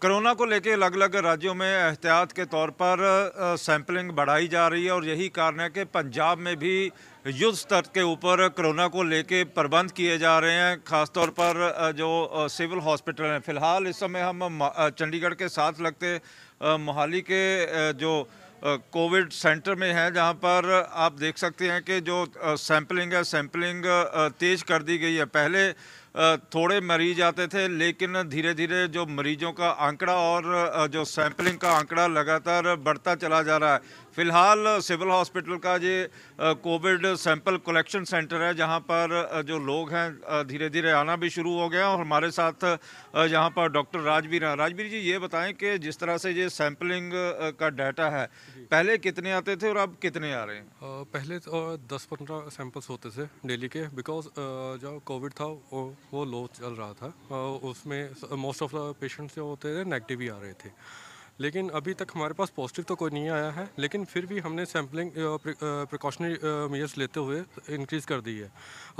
corona को लेकर अलग अलग राज्यों में एहतियात के तौर पर सैंपलिंग बढ़ाई जा रही है और यही कारण है कि पंजाब में भी युद्ध स्तर के ऊपर कोरोना को लेकर प्रबंध किए जा रहे हैं खासतौर पर जो सिविल हॉस्पिटल हैं फिलहाल इस समय हम चंडीगढ़ के साथ लगते मोहाली के जो कोविड सेंटर में है जहां पर आप देख सकते हैं कि जो सैंपलिंग है सैंपलिंग तेज़ कर दी गई है पहले थोड़े मरीज आते थे लेकिन धीरे धीरे जो मरीजों का आंकड़ा और जो सैंपलिंग का आंकड़ा लगातार बढ़ता चला जा रहा है फिलहाल सिविल हॉस्पिटल का ये कोविड सैंपल कलेक्शन सेंटर है जहाँ पर जो लोग हैं धीरे धीरे आना भी शुरू हो गया और हमारे साथ यहाँ पर डॉक्टर राजवीर हैं राजवीर जी ये बताएं कि जिस तरह से ये सैंपलिंग का डाटा है पहले कितने आते थे और अब कितने आ रहे हैं पहले तो दस पंद्रह सैंपल्स होते थे डेली के बिकॉज जो कोविड था वो वो लो चल रहा था उसमें मोस्ट ऑफ द पेशेंट्स जो होते थे नेगेटिव ही आ रहे थे लेकिन अभी तक हमारे पास पॉजिटिव तो कोई नहीं आया है लेकिन फिर भी हमने सैम्पलिंग प्रिकॉशनरी मेजर्स लेते हुए इंक्रीज़ कर दी है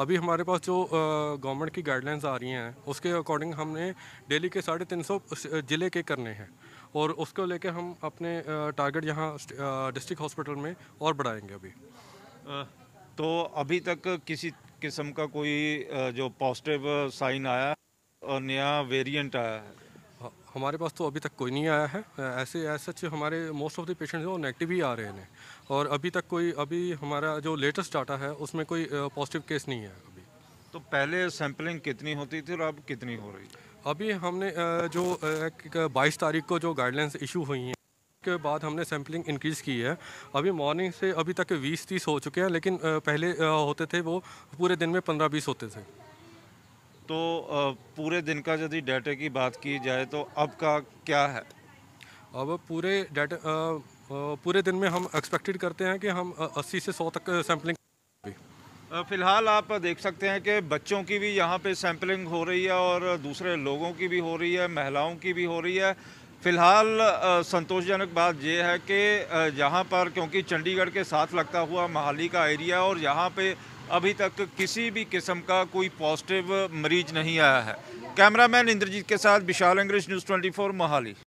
अभी हमारे पास जो गवर्नमेंट की गाइडलाइंस आ रही हैं उसके अकॉर्डिंग हमने डेली के साढ़े तीन सौ ज़िले के करने हैं और उसको लेके हम अपने टारगेट यहाँ डिस्ट्रिक्ट हॉस्पिटल में और बढ़ाएंगे अभी तो अभी तक किसी किस्म का कोई जो पॉजिटिव साइन आया और नया वेरिएंट आया है हमारे पास तो अभी तक कोई नहीं आया है ऐसे ऐसे सच हमारे मोस्ट ऑफ द पेशेंट्स वो नेगेटिव ही आ रहे हैं और अभी तक कोई अभी हमारा जो लेटेस्ट डाटा है उसमें कोई पॉजिटिव केस नहीं है अभी तो पहले सैम्पलिंग कितनी होती थी और अब कितनी हो रही है अभी हमने जो बाईस तारीख को जो गाइडलाइंस इशू हुई हैं के बाद हमने सैम्पलिंग इंक्रीज़ की है अभी मॉर्निंग से अभी तक बीस तीस हो चुके हैं लेकिन पहले होते थे वो पूरे दिन में पंद्रह बीस होते थे तो पूरे दिन का यदि डाटा की बात की जाए तो अब का क्या है अब पूरे डाटा पूरे दिन में हम एक्सपेक्टेड करते हैं कि हम 80 से 100 तक सैम्पलिंग फ़िलहाल आप देख सकते हैं कि बच्चों की भी यहाँ पे सैम्पलिंग हो रही है और दूसरे लोगों की भी हो रही है महिलाओं की भी हो रही है फिलहाल संतोषजनक बात यह है कि जहाँ पर क्योंकि चंडीगढ़ के साथ लगता हुआ मोहाली का एरिया और यहाँ पे अभी तक किसी भी किस्म का कोई पॉजिटिव मरीज नहीं आया है कैमरामैन इंद्रजीत के साथ विशाल अंग्रेज न्यूज़ 24 मोहाली